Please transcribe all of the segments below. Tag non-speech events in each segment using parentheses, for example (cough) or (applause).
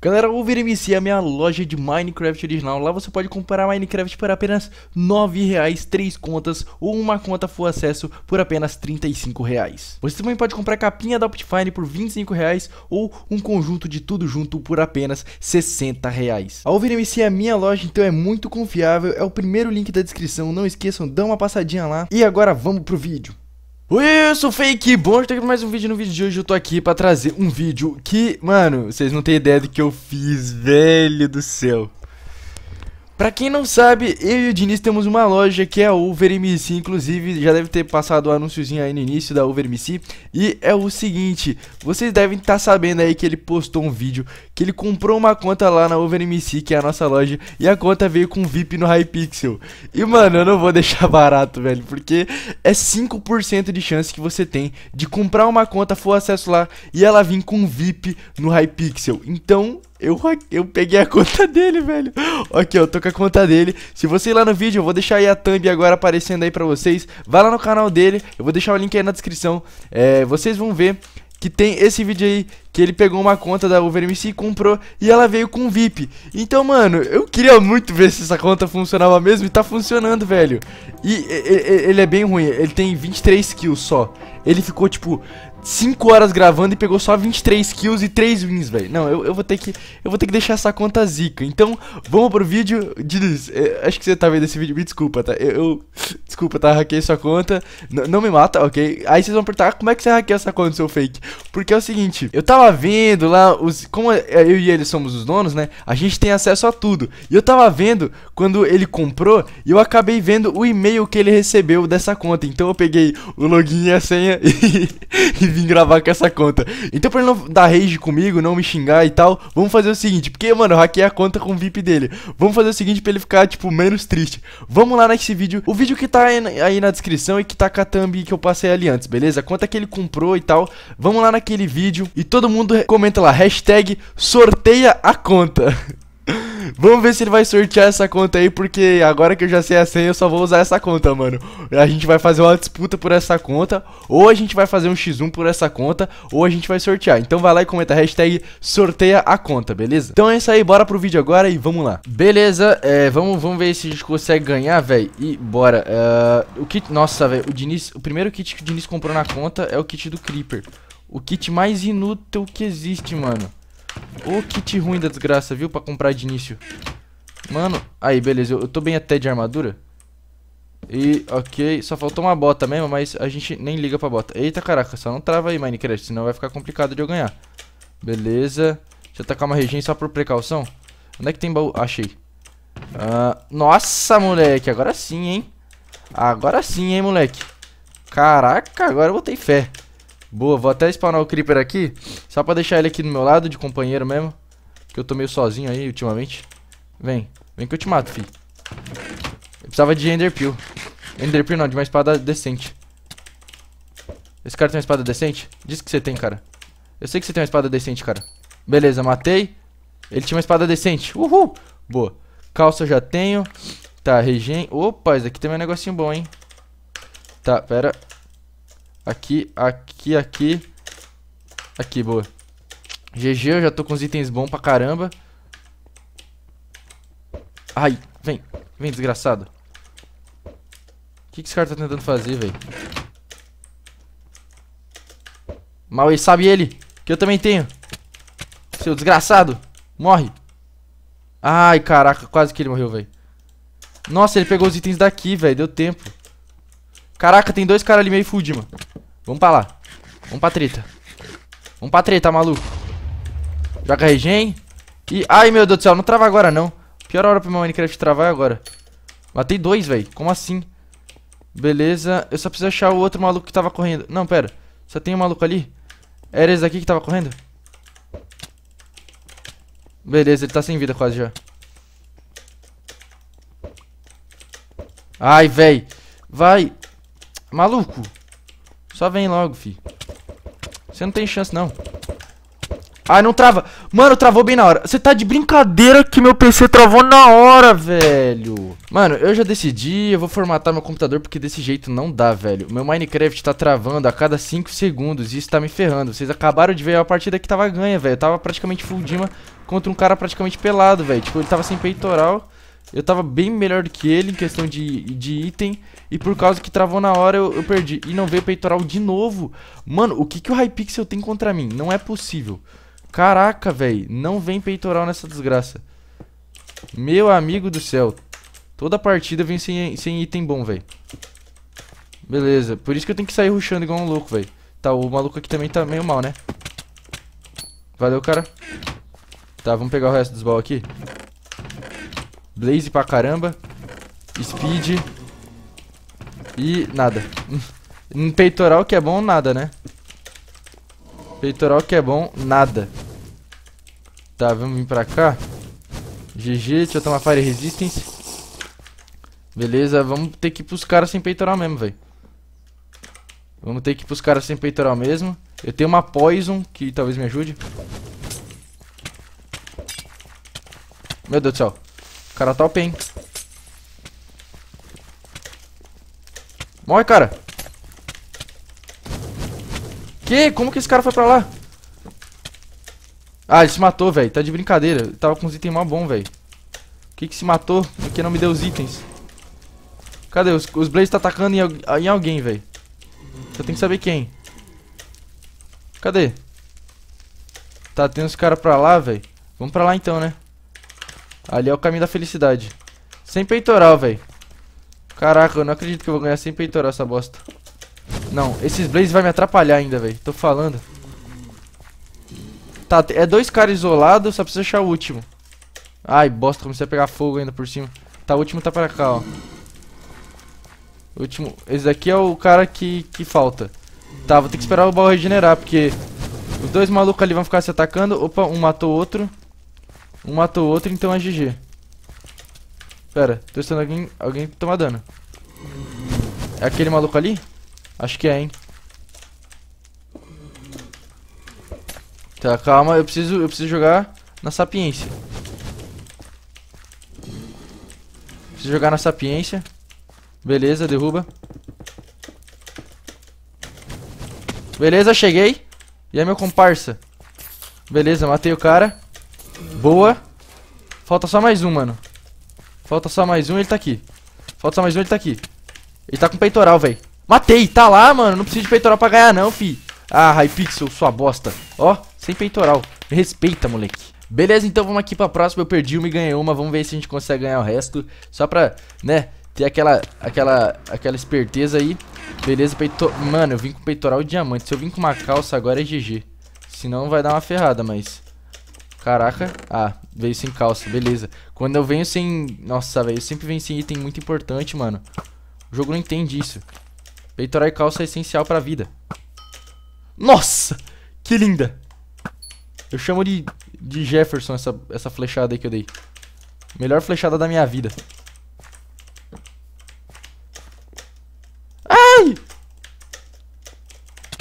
Galera, o VMC é a minha loja de Minecraft original. Lá você pode comprar Minecraft por apenas R$ 9,00, 3 contas ou uma conta full acesso por apenas R$ Você também pode comprar capinha da Optifine por R$ ou um conjunto de tudo junto por apenas R$ 60,00. A VMC é a minha loja, então é muito confiável. É o primeiro link da descrição, não esqueçam, dá uma passadinha lá. E agora vamos pro vídeo. Oi, eu sou Fake Bom, estou tá aqui mais um vídeo. No vídeo de hoje eu tô aqui pra trazer um vídeo que, mano, vocês não têm ideia do que eu fiz, velho do céu. Pra quem não sabe, eu e o Diniz temos uma loja que é a MC, inclusive já deve ter passado o um anúnciozinho aí no início da MC. E é o seguinte, vocês devem estar tá sabendo aí que ele postou um vídeo que ele comprou uma conta lá na MC, que é a nossa loja, e a conta veio com VIP no Hypixel. E mano, eu não vou (laughs) deixar barato, velho, porque é 5% de chance que você tem de comprar uma conta, for acesso lá e ela vir com VIP no Hypixel. Então eu, eu peguei a conta dele, velho. Aqui, eu tô com a conta dele. Se você ir lá no vídeo, eu vou deixar aí a thumb agora aparecendo aí pra vocês. Vai lá no canal dele, eu vou deixar o link aí na descrição. É, vocês vão ver que tem esse vídeo aí, que ele pegou uma conta da UverMC e comprou, e ela veio com VIP. Então, mano, eu queria muito ver se essa conta funcionava mesmo, e tá funcionando, velho. E, e ele é bem ruim, ele tem 23 kills só. Ele ficou, tipo, 5 horas gravando e pegou só 23 kills e 3 wins, velho. Não, eu, eu, vou ter que eu vou ter que deixar essa conta zica. Então, vamos pro vídeo. É, acho que você tá vendo esse vídeo, me desculpa, tá? Eu, eu desculpa, tá? Hackei sua conta. N não me mata, ok? Aí vocês vão perguntar, ah, como é que você hackeou essa conta, seu fake? Porque é o seguinte, eu tava vendo lá os como é, é, eu e ele somos os donos, né? A gente tem acesso a tudo. E eu tava vendo quando ele comprou e eu acabei vendo o e-mail que ele recebeu dessa conta. Então eu peguei o login e a senha (laughs) e, e vim gravar com essa conta. Então, pra ele não dar rage comigo, não me xingar e tal, vamos fazer o seguinte, porque, mano, eu hackei a conta com o VIP dele. Vamos fazer o seguinte pra ele ficar, tipo, menos triste. Vamos lá nesse vídeo. O vídeo que tá aí na descrição e que tá com a thumb que eu passei ali antes, beleza? Conta que ele comprou e tal. Vamos lá naquele vídeo e todo mundo comenta lá, hashtag sorteia a conta. (laughs) (laughs) Vamos ver se ele vai sortear essa conta aí, porque agora que eu já sei a senha, eu só vou usar essa conta, mano. A gente vai fazer uma disputa por essa conta, ou a gente vai fazer um x1 por essa conta, ou a gente vai sortear. Então vai lá e comenta a hashtag sorteia a conta, beleza? Então é isso aí, bora pro vídeo agora e vamos lá. Beleza, é, vamos, vamos ver se a gente consegue ganhar, velho. E bora. Uh, o kit, nossa, velho, o Diniz, o primeiro kit que o Diniz comprou na conta é o kit do Creeper. O kit mais inútil que existe, mano. Ô, oh, kit ruim da desgraça, viu? Pra comprar de início. Mano, aí, beleza. Eu, eu tô bem até de armadura. E, ok, só faltou uma bota mesmo, mas a gente nem liga pra bota. Eita, caraca, só não trava aí, Minecraft, senão vai ficar complicado de eu ganhar. Beleza. Deixa eu tacar uma região só por precaução. Onde é que tem baú? Ah, achei. Ah, nossa, moleque, agora sim, hein? Agora sim, hein, moleque. Caraca, agora eu botei fé. Boa, vou até spawnar o Creeper aqui, só pra deixar ele aqui do meu lado, de companheiro mesmo. Que eu tô meio sozinho aí, ultimamente. Vem, vem que eu te mato, fi. Eu precisava de Enderpeel. Enderpeel não, de uma espada decente. Esse cara tem uma espada decente? Diz que você tem, cara. Eu sei que você tem uma espada decente, cara. Beleza, matei. Ele tinha uma espada decente. Uhul! Boa. Calça já tenho. Tá, regen... Opa, isso aqui tem um negocinho bom, hein? Tá, pera. Aqui, aqui, aqui. Aqui, boa. GG, eu já tô com os itens bons pra caramba. Ai, vem. Vem, desgraçado. O que, que esse cara tá tentando fazer, velho? Mal ele sabe ele. Que eu também tenho. Seu desgraçado. Morre. Ai, caraca. Quase que ele morreu, velho. Nossa, ele pegou os itens daqui, velho. Deu tempo. Caraca, tem dois caras ali meio fudido, mano. Vamos pra lá. Vamos pra treta. Vamos pra treta, maluco. Joga regen. E... Ai, meu Deus do céu, não trava agora, não. Pior hora pro meu Minecraft travar é agora. Matei dois, velho. Como assim? Beleza. Eu só preciso achar o outro maluco que tava correndo. Não, pera. Só tem um maluco ali? Era esse daqui que tava correndo? Beleza, ele tá sem vida quase já. Ai, velho. Vai. Maluco. Só vem logo, fi. Você não tem chance, não. Ai, não trava. Mano, travou bem na hora. Você tá de brincadeira que meu PC travou na hora, velho. Mano, eu já decidi, eu vou formatar meu computador porque desse jeito não dá, velho. Meu Minecraft tá travando a cada 5 segundos e isso tá me ferrando. Vocês acabaram de ver a partida que tava ganha, velho. Eu tava praticamente full Dima contra um cara praticamente pelado, velho. Tipo, ele tava sem peitoral. Eu tava bem melhor do que ele em questão de, de item. E por causa que travou na hora, eu, eu perdi. E não veio peitoral de novo. Mano, o que, que o Hypixel tem contra mim? Não é possível. Caraca, velho. Não vem peitoral nessa desgraça. Meu amigo do céu. Toda partida vem sem, sem item bom, velho. Beleza. Por isso que eu tenho que sair rushando igual um louco, velho. Tá, o maluco aqui também tá meio mal, né? Valeu, cara. Tá, vamos pegar o resto dos baús aqui. Blaze pra caramba. Speed. E nada. (laughs) Um peitoral que é bom, nada, né? Peitoral que é bom, nada. Tá, vamos vir pra cá. GG, deixa eu tomar Fire Resistance. Beleza, vamos ter que ir pros caras sem peitoral mesmo, velho. Vamos ter que ir pros caras sem peitoral mesmo. Eu tenho uma Poison que talvez me ajude. Meu Deus do céu. Cara top, tá hein? Morre, cara. Que? Como que esse cara foi pra lá? Ah, ele se matou, velho. Tá de brincadeira. Ele tava com os itens mó bom, velho. Que que se matou? Porque não me deu os itens. Cadê? Os, os blaze tá atacando em, em alguém, velho. Eu tenho que saber quem. Cadê? Tá tendo os caras pra lá, velho. Vamos pra lá então, né? Ali é o caminho da felicidade. Sem peitoral, velho. Caraca, eu não acredito que eu vou ganhar sem peitoral essa bosta. Não, esses blazes vai me atrapalhar ainda, velho. Tô falando. Tá, é dois caras isolados, só precisa achar o último. Ai, bosta, comecei a pegar fogo ainda por cima. Tá, o último tá pra cá, ó. O último... Esse daqui é o cara que, que falta. Tá, vou ter que esperar o baú regenerar, porque... Os dois malucos ali vão ficar se atacando. Opa, um matou o outro. Um matou o outro, então é GG. Pera, tô estando alguém, alguém tomar dano. É aquele maluco ali? Acho que é, hein. Tá, calma, eu preciso, eu preciso jogar na sapiência. Preciso jogar na sapiência. Beleza, derruba. Beleza, cheguei. E aí, meu comparsa? Beleza, matei o cara. Boa. Falta só mais um, mano. Falta só mais um ele tá aqui. Falta só mais um ele tá aqui. Ele tá com peitoral, velho. Matei, tá lá, mano. Não preciso de peitoral pra ganhar, não, fi. Ah, Hypixel, sua bosta. Ó, sem peitoral. respeita, moleque. Beleza, então vamos aqui pra próxima. Eu perdi uma e ganhei uma. Vamos ver se a gente consegue ganhar o resto. Só pra, né, ter aquela, aquela, aquela esperteza aí. Beleza, peitoral. Mano, eu vim com peitoral diamante. Se eu vim com uma calça agora é GG. Senão vai dar uma ferrada, mas... Caraca. Ah, veio sem calça, beleza. Quando eu venho sem... Nossa, velho, eu sempre venho sem item muito importante, mano. O jogo não entende isso. Peitoral e calça é essencial pra vida. Nossa! Que linda! Eu chamo de, de Jefferson essa, essa flechada aí que eu dei. Melhor flechada da minha vida. Ai!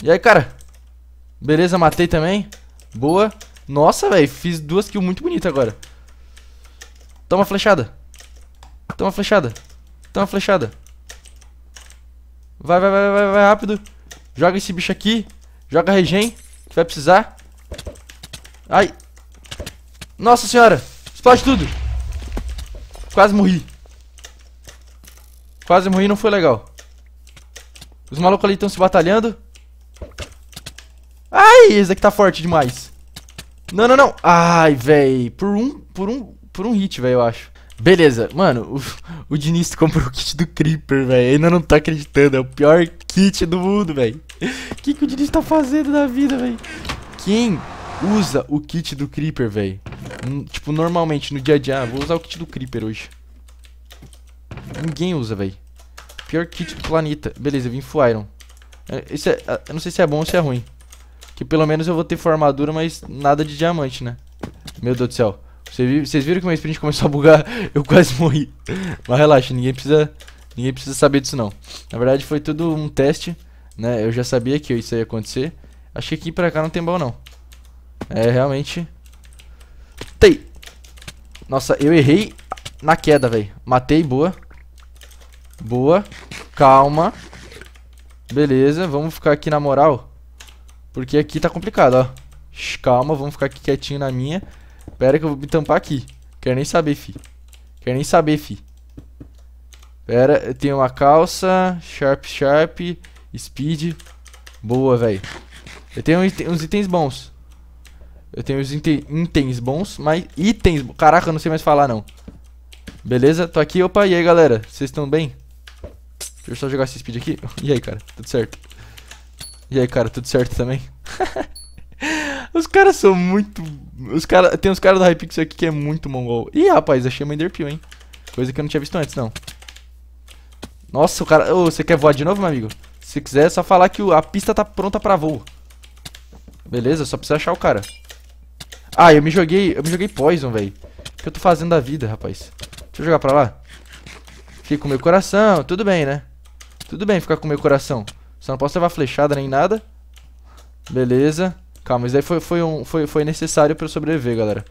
E aí, cara? Beleza, matei também. Boa. Nossa, velho, fiz duas kills muito bonitas agora. Toma flechada. Toma flechada. Toma flechada. Vai, vai, vai, vai, vai, rápido. Joga esse bicho aqui. Joga regen, que vai precisar. Ai. Nossa senhora. Explode tudo. Quase morri. Quase morri, não foi legal. Os malucos ali estão se batalhando. Ai, esse daqui tá forte demais. Não, não, não. Ai, véi. Por um, por um, por um hit, velho, eu acho. Beleza, mano, o, o Diniz comprou o kit do Creeper, velho. Ainda não tá acreditando, é o pior kit do mundo, velho. O que, que o Diniz tá fazendo da vida, velho? Quem usa o kit do Creeper, velho? Tipo, normalmente no dia a dia, ah, vou usar o kit do Creeper hoje. Ninguém usa, velho. Pior kit do planeta. Beleza, vim Full Iron. É, isso é, ah, eu não sei se é bom ou se é ruim. Que pelo menos eu vou ter formadura, mas nada de diamante, né? Meu Deus do céu. Vocês viram que meu sprint começou a bugar? (laughs) Eu quase morri. Mas relaxa, ninguém precisa, ninguém precisa saber disso não. Na verdade foi tudo um teste, né? Eu já sabia que isso ia acontecer. Acho que aqui pra cá não tem baú não. É, realmente... Tem! Nossa, eu errei na queda, velho. Matei, boa. Boa. Calma. Beleza, vamos ficar aqui na moral. Porque aqui tá complicado, ó. calma, vamos ficar aqui quietinho na minha. Pera que eu vou me tampar aqui. Quer nem saber, fi. Quer nem saber, fi. Pera, eu tenho uma calça. Sharp, sharp. Speed. Boa, velho. Eu tenho uns itens bons. Eu tenho uns itens bons, mas itens... Caraca, eu não sei mais falar, não. Beleza? Tô aqui. Opa, e aí, galera? Vocês estão bem? Deixa eu só jogar esse speed aqui. (laughs) E aí, cara? Tudo certo? E aí, cara, tudo certo também? (laughs) Os caras são muito... Os cara... Tem uns caras da Hypixel aqui que é muito mongol. Ih, rapaz, achei uma Enderpeel, hein? Coisa que eu não tinha visto antes, não. Nossa, o cara... Ô, oh, você quer voar de novo, meu amigo? Se quiser, é só falar que a pista tá pronta pra voo. Beleza, só precisa achar o cara. Ah, eu me joguei... Eu me joguei Poison, velho. O que eu tô fazendo da vida, rapaz? Deixa eu jogar pra lá. ficar com meu coração. Tudo bem, né? Tudo bem ficar com meu coração. Só não posso levar flechada nem nada. Beleza. Calma, isso daí foi, foi, um, foi, foi necessário pra eu sobreviver, galera.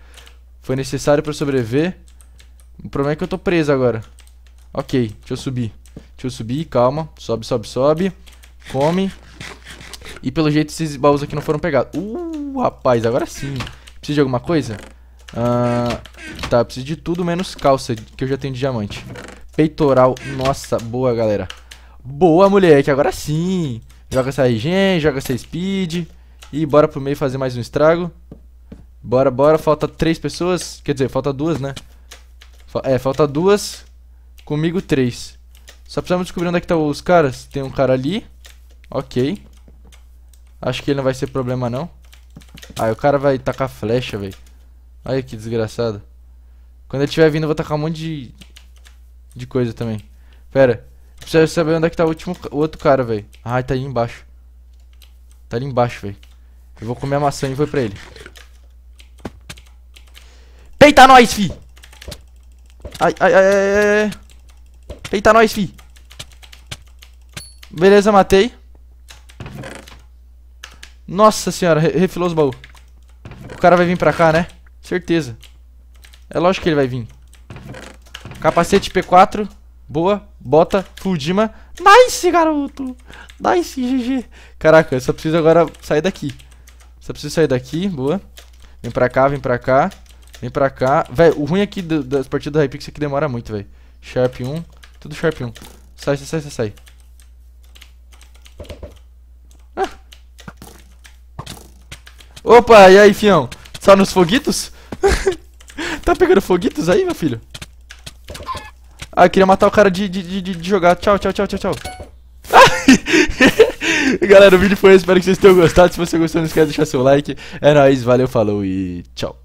Foi necessário pra eu sobreviver. O problema é que eu tô preso agora. Ok, deixa eu subir. Deixa eu subir, calma. Sobe, sobe, sobe. Come. E pelo jeito esses baús aqui não foram pegados. Uh, rapaz, agora sim. Preciso de alguma coisa? Ah, tá, preciso de tudo menos calça, que eu já tenho de diamante. Peitoral, nossa, boa, galera. Boa, moleque, agora sim. Joga essa regen, joga essa speed. E bora pro meio fazer mais um estrago. Bora, bora. Falta três pessoas. Quer dizer, falta duas, né? É, falta duas. Comigo três. Só precisamos descobrir onde é que estão tá os caras. Tem um cara ali. Ok. Acho que ele não vai ser problema, não. Aí ah, o cara vai tacar flecha, velho. Olha que desgraçado. Quando ele estiver vindo, eu vou tacar um monte de... De coisa também. Pera precisa saber onde é que tá o, último, o outro cara, velho. Ai, ah, tá ali embaixo. Tá ali embaixo, velho. Eu vou comer a maçã e vou pra ele. Peita nós, fi! Ai, ai, ai, ai, ai. Peita nós, fi! Beleza, matei. Nossa senhora, re refilou os baús. O cara vai vir pra cá, né? Certeza. É lógico que ele vai vir. Capacete P4. Boa, bota, Fudima. Nice, garoto! Nice, GG. Caraca, eu só preciso agora sair daqui. Só preciso sair daqui, boa. Vem pra cá, vem pra cá. Vem pra cá. Véi, o ruim aqui do, das partidas do Hypixel é que demora muito, velho. Sharp 1. Tudo Sharp 1. Sai, sai, sai, sai, sai. Ah. Opa, e aí, fião? Só nos foguitos? (laughs) tá pegando foguitos aí, meu filho? Ah, queria matar o cara de, de, de, de jogar. Tchau, tchau, tchau, tchau, tchau. (laughs) Galera, o vídeo foi esse. Espero que vocês tenham gostado. Se você gostou, não esquece de deixar seu like. É nóis, valeu, falou e tchau.